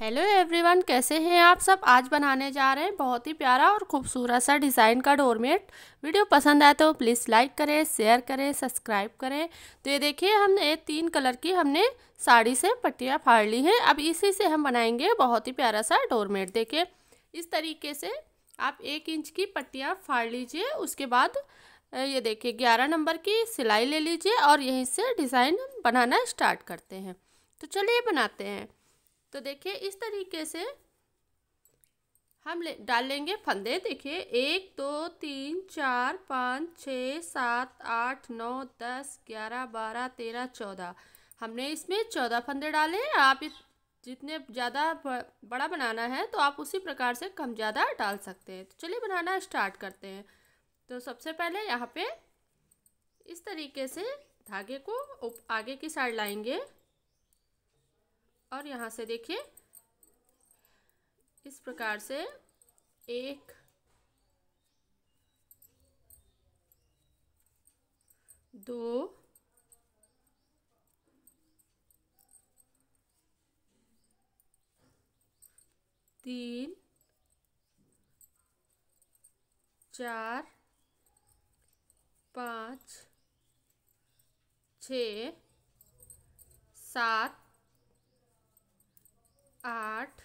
hello everyone कैसे हैं आप सब आज बनाने जा रहे हैं बहुत ही प्यारा और खूबसूरत सा डिज़ाइन का डोरमेट वीडियो पसंद आए तो प्लीज़ लाइक करें शेयर करें सब्सक्राइब करें तो ये देखिए हमने ये तीन कलर की हमने साड़ी से पट्टियाँ फाड़ ली हैं अब इसी से हम बनाएंगे बहुत ही प्यारा सा डोरमेट देखिए इस तरीके से आप एक इंच की पट्टियाँ फाड़ लीजिए उसके बाद ये देखिए ग्यारह नंबर की सिलाई ले लीजिए और यहीं से डिज़ाइन बनाना स्टार्ट करते हैं तो चलिए बनाते हैं तो देखिए इस तरीके से हम ले डाल लेंगे फंदे देखिए एक दो तीन चार पाँच छः सात आठ नौ दस ग्यारह बारह तेरह चौदह हमने इसमें चौदह फंदे डाले आप जितने ज़्यादा बड़ा बनाना है तो आप उसी प्रकार से कम ज़्यादा डाल सकते हैं तो चलिए बनाना स्टार्ट करते हैं तो सबसे पहले यहाँ पे इस तरीके से धागे को आगे की साइड लाएंगे और यहाँ से देखिए इस प्रकार से एक दो तीन चार पाँच छ सात आठ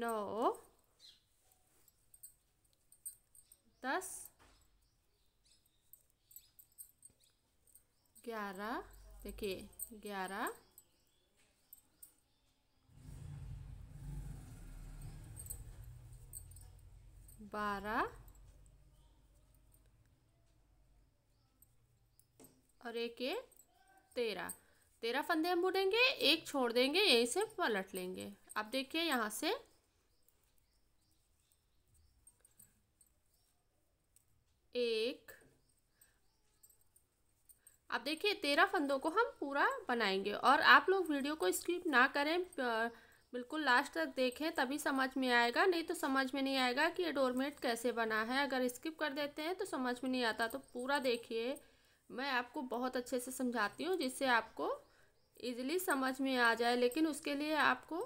नौ दस ग्यारह देखिए ग्यारह बारह और एक तेरह तेरह फंदे हम बुनेंगे एक छोड़ देंगे यहीं से पलट लेंगे अब देखिए यहाँ से एक अब देखिए तेरह फंदों को हम पूरा बनाएंगे और आप लोग वीडियो को स्किप ना करें बिल्कुल लास्ट तक देखें तभी समझ में आएगा नहीं तो समझ में नहीं आएगा कि ये डोरमेट कैसे बना है अगर स्किप कर देते हैं तो समझ में नहीं आता तो पूरा देखिए मैं आपको बहुत अच्छे से समझाती हूँ जिससे आपको इजीली समझ में आ जाए लेकिन उसके लिए आपको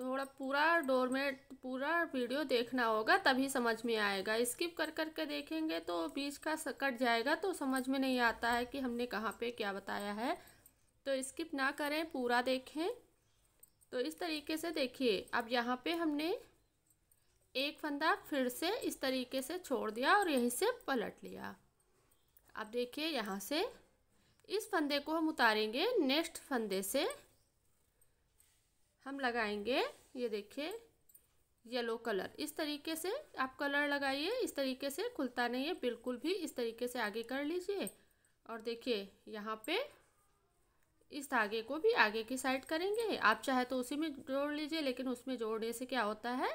थोड़ा पूरा डोरमेट पूरा वीडियो देखना होगा तभी समझ में आएगा स्किप कर कर के देखेंगे तो बीच का कट जाएगा तो समझ में नहीं आता है कि हमने कहाँ पे क्या बताया है तो स्किप ना करें पूरा देखें तो इस तरीके से देखिए अब यहाँ पे हमने एक फंदा फिर से इस तरीके से छोड़ दिया और यहीं से पलट लिया अब देखिए यहाँ से इस फंदे को हम उतारेंगे नेक्स्ट फंदे से हम लगाएंगे ये देखिए येलो कलर इस तरीके से आप कलर लगाइए इस तरीके से खुलता नहीं है बिल्कुल भी इस तरीके से आगे कर लीजिए और देखिए यहाँ पे इस धागे को भी आगे की साइड करेंगे आप चाहे तो उसी में जोड़ लीजिए लेकिन उसमें जोड़ने से क्या होता है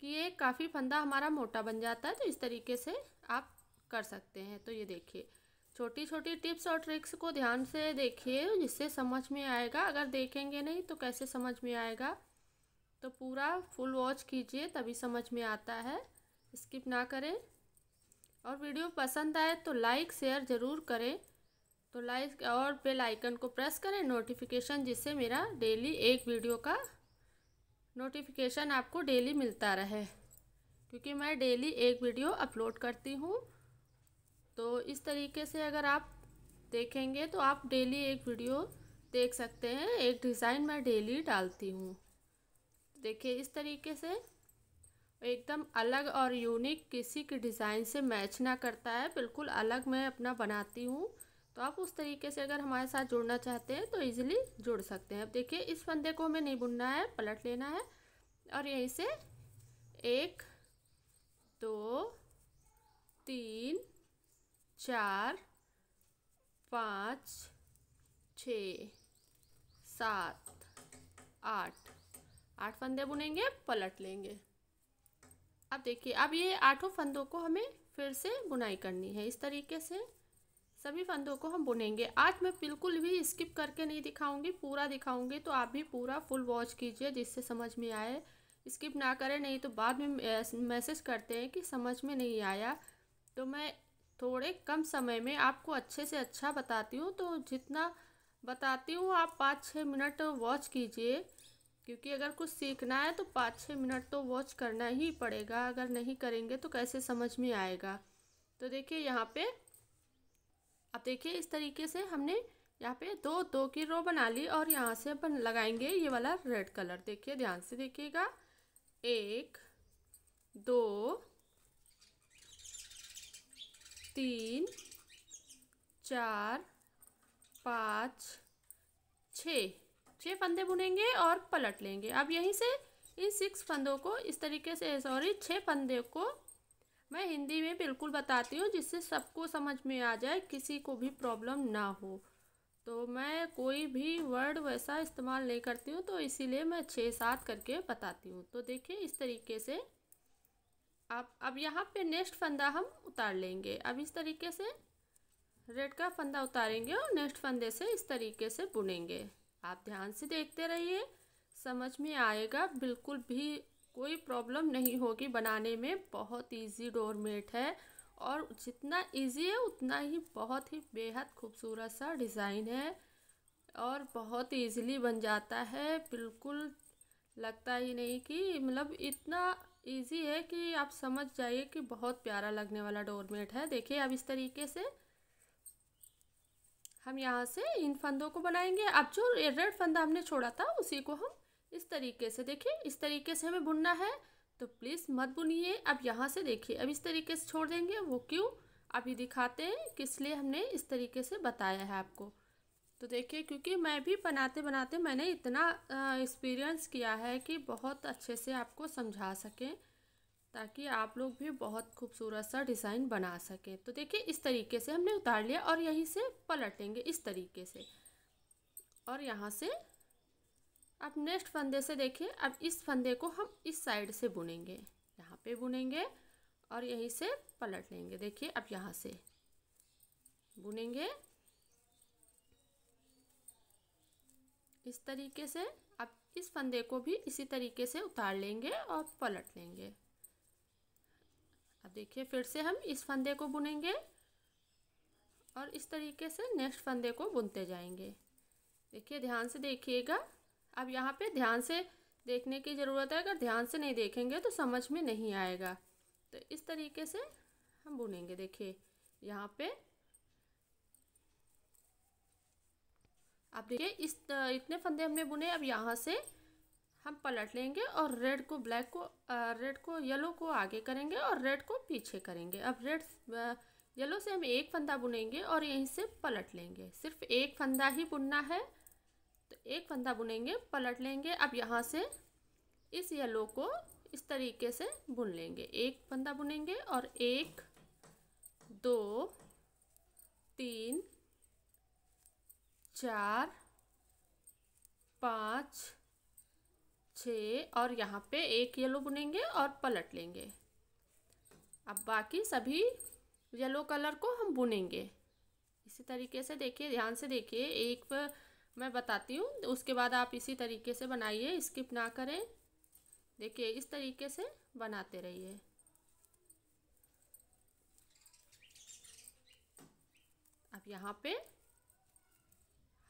कि ये काफ़ी फंदा हमारा मोटा बन जाता है तो इस तरीके से आप कर सकते हैं तो ये देखिए छोटी छोटी टिप्स और ट्रिक्स को ध्यान से देखिए जिससे समझ में आएगा अगर देखेंगे नहीं तो कैसे समझ में आएगा तो पूरा फुल वॉच कीजिए तभी समझ में आता है स्किप ना करें और वीडियो पसंद आए तो लाइक शेयर ज़रूर करें तो लाइक और बेल आइकन को प्रेस करें नोटिफिकेशन जिससे मेरा डेली एक वीडियो का नोटिफिकेशन आपको डेली मिलता रहे क्योंकि मैं डेली एक वीडियो अपलोड करती हूँ तो इस तरीके से अगर आप देखेंगे तो आप डेली एक वीडियो देख सकते हैं एक डिज़ाइन मैं डेली डालती हूँ देखिए इस तरीके से एकदम अलग और यूनिक किसी के डिज़ाइन से मैच ना करता है बिल्कुल अलग मैं अपना बनाती हूँ तो आप उस तरीके से अगर हमारे साथ जुड़ना चाहते हैं तो इजीली जुड़ सकते हैं अब देखिए इस फंदे को हमें नहीं बुनना है पलट लेना है और यहीं से एक दो तीन चार पाँच छ सात आठ आठ फंदे बुनेंगे पलट लेंगे अब देखिए अब ये आठों फंदों को हमें फिर से बुनाई करनी है इस तरीके से सभी फंदों को हम बुनेंगे आज मैं बिल्कुल भी स्किप करके नहीं दिखाऊंगी पूरा दिखाऊंगी तो आप भी पूरा फुल वॉच कीजिए जिससे समझ में आए स्किप ना करें नहीं तो बाद में मैसेज करते हैं कि समझ में नहीं आया तो मैं थोड़े कम समय में आपको अच्छे से अच्छा बताती हूँ तो जितना बताती हूँ आप पाँच छः मिनट वॉच कीजिए क्योंकि अगर कुछ सीखना है तो पाँच छः मिनट तो वॉच करना ही पड़ेगा अगर नहीं करेंगे तो कैसे समझ में आएगा तो देखिए यहाँ पे अब देखिए इस तरीके से हमने यहाँ पे दो दो की रो बना ली और यहाँ से अपन लगाएंगे ये वाला रेड कलर देखिए ध्यान से देखिएगा एक दो तीन चार पाँच छः छः फंदे बुनेंगे और पलट लेंगे अब यहीं से इन सिक्स फंदों को इस तरीके से सॉरी छः फंदे को मैं हिंदी में बिल्कुल बताती हूँ जिससे सबको समझ में आ जाए किसी को भी प्रॉब्लम ना हो तो मैं कोई भी वर्ड वैसा इस्तेमाल नहीं करती हूँ तो इसीलिए मैं छः सात करके बताती हूँ तो देखिए इस तरीके से आप अब यहाँ पे नेक्स्ट फंदा हम उतार लेंगे अब इस तरीके से रेड का फंदा उतारेंगे और नेक्स्ट फंदे से इस तरीके से बुनेंगे आप ध्यान से देखते रहिए समझ में आएगा बिल्कुल भी कोई प्रॉब्लम नहीं होगी बनाने में बहुत इजी डोरमेट है और जितना इजी है उतना ही बहुत ही बेहद खूबसूरत सा डिज़ाइन है और बहुत इजीली बन जाता है बिल्कुल लगता ही नहीं कि मतलब इतना ईजी है कि आप समझ जाइए कि बहुत प्यारा लगने वाला डोरमेट है देखिए अब इस तरीके से हम यहाँ से इन फंदों को बनाएंगे अब जो रेड फंदा हमने छोड़ा था उसी को हम इस तरीके से देखिए इस तरीके से हमें बुनना है तो प्लीज़ मत बुनिए अब यहाँ से देखिए अब इस तरीके से छोड़ देंगे वो क्यों अभी दिखाते हैं किस लिए हमने इस तरीके से बताया है आपको तो देखिए क्योंकि मैं भी बनाते बनाते मैंने इतना एक्सपीरियंस किया है कि बहुत अच्छे से आपको समझा सकें ताकि आप लोग भी बहुत खूबसूरत सा डिज़ाइन बना सकें तो देखिए इस तरीके से हमने उतार लिया और यहीं से पलटेंगे इस तरीके से और यहाँ से अब नेक्स्ट फंदे से देखिए अब इस फंदे को हम इस साइड से बुनेंगे यहाँ पे बुनेंगे और यहीं से पलट लेंगे देखिए अब यहाँ से बुनेंगे इस तरीके से आप इस फंदे को भी इसी तरीके से उतार लेंगे और पलट लेंगे अब देखिए फिर से हम इस फंदे को बुनेंगे और इस तरीके से नेक्स्ट फंदे को बुनते जाएंगे देखिए ध्यान से देखिएगा अब यहाँ पे ध्यान से देखने की ज़रूरत है अगर ध्यान से नहीं देखेंगे तो समझ में नहीं आएगा तो इस तरीके से हम बुनेंगे देखिए यहाँ पे अब देखिए इस इतने फंदे हमने बुने अब यहाँ से हम पलट लेंगे और रेड को ब्लैक को रेड को येलो को आगे करेंगे और रेड को पीछे करेंगे अब रेड येलो से हम एक फंदा बुनेंगे और यहीं से पलट लेंगे सिर्फ एक फंदा ही बुनना है तो एक फंदा बुनेंगे पलट लेंगे अब यहाँ से इस येलो को इस तरीके से बुन लेंगे एक फंदा बुनेंगे और एक दो तीन चार पाँच छ और यहाँ पे एक येलो बुनेंगे और पलट लेंगे अब बाकी सभी येलो कलर को हम बुनेंगे इसी तरीके से देखिए ध्यान से देखिए एक पर मैं बताती हूँ उसके बाद आप इसी तरीके से बनाइए स्किप ना करें देखिए इस तरीके से बनाते रहिए अब यहाँ पे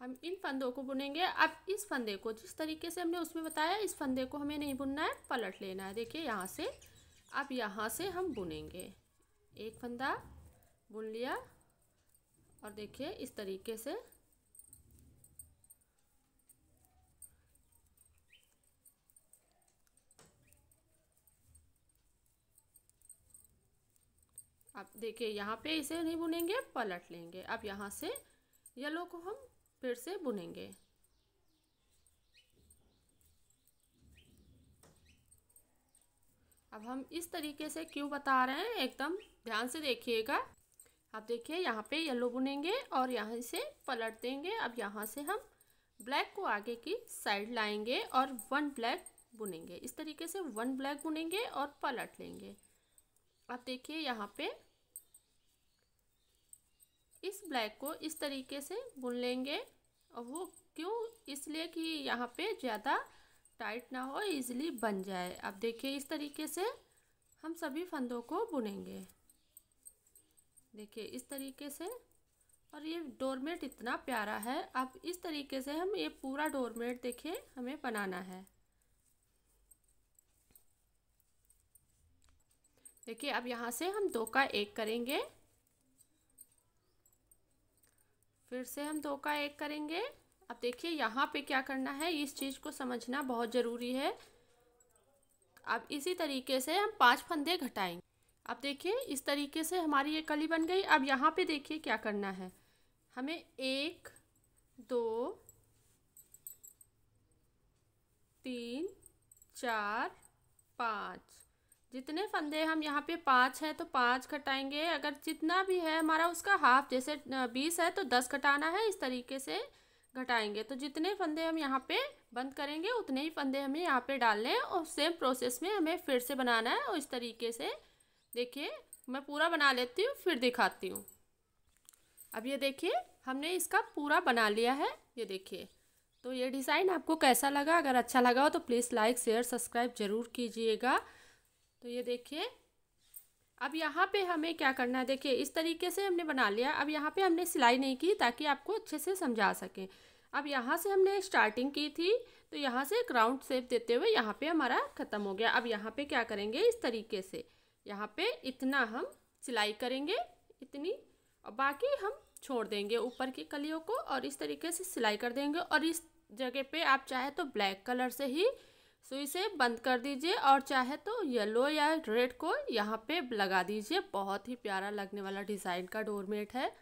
हम इन फंदों को बुनेंगे अब इस फंदे को जिस तरीके से हमने उसमें बताया इस फंदे को हमें नहीं बुनना है पलट लेना है देखिए यहाँ से अब यहाँ से हम बुनेंगे एक फंदा बुन लिया और देखिए इस तरीके से अब देखिए यहाँ पे इसे नहीं बुनेंगे पलट लेंगे अब यहाँ से येलो को हम फिर से बुनेंगे अब हम इस तरीके से क्यों बता रहे हैं एकदम ध्यान से देखिएगा आप देखिए यहाँ पे येलो बुनेंगे और यहाँ से पलट देंगे अब यहाँ से हम ब्लैक को आगे की साइड लाएंगे और वन ब्लैक बुनेंगे इस तरीके से वन ब्लैक बुनेंगे और पलट लेंगे अब देखिए यहाँ पे इस ब्लैक को इस तरीके से बुन लेंगे और वो क्यों इसलिए कि यहाँ पे ज़्यादा टाइट ना हो इजीली बन जाए अब देखिए इस तरीके से हम सभी फंदों को बुनेंगे देखिए इस तरीके से और ये डोरमेट इतना प्यारा है अब इस तरीके से हम ये पूरा डोरमेट देखिए हमें बनाना है देखिए अब यहाँ से हम दो का एक करेंगे फिर से हम दो का एक करेंगे अब देखिए यहाँ पे क्या करना है इस चीज़ को समझना बहुत ज़रूरी है अब इसी तरीके से हम पांच फंदे घटाएंगे अब देखिए इस तरीके से हमारी ये कली बन गई अब यहाँ पे देखिए क्या करना है हमें एक दो तीन चार पाँच जितने फंदे हम यहाँ पे पाँच हैं तो पाँच घटाएंगे अगर जितना भी है हमारा उसका हाफ जैसे बीस है तो दस घटाना है इस तरीके से घटाएंगे तो जितने फंदे हम यहाँ पे बंद करेंगे उतने ही फंदे हमें यहाँ पे डालने हैं और सेम प्रोसेस में हमें फिर से बनाना है और इस तरीके से देखिए मैं पूरा बना लेती हूँ फिर दिखाती हूँ अब ये देखिए हमने इसका पूरा बना लिया है ये देखिए तो ये डिज़ाइन आपको कैसा लगा अगर अच्छा लगा हो तो प्लीज़ लाइक शेयर सब्सक्राइब ज़रूर कीजिएगा तो ये देखिए अब यहाँ पे हमें क्या करना है देखिए इस तरीके से हमने बना लिया अब यहाँ पे हमने सिलाई नहीं की ताकि आपको अच्छे से समझा सकें अब यहाँ से हमने स्टार्टिंग की थी तो यहाँ से एक राउंड देते हुए यहाँ पे हमारा ख़त्म हो गया अब यहाँ पे क्या करेंगे इस तरीके से यहाँ पे इतना हम सिलाई करेंगे इतनी और बाकी हम छोड़ देंगे ऊपर की कलियों को और इस तरीके से सिलाई कर देंगे और इस जगह पर आप चाहे तो ब्लैक कलर से ही सो इसे बंद कर दीजिए और चाहे तो येलो या रेड को यहाँ पे लगा दीजिए बहुत ही प्यारा लगने वाला डिज़ाइन का डोरमेट है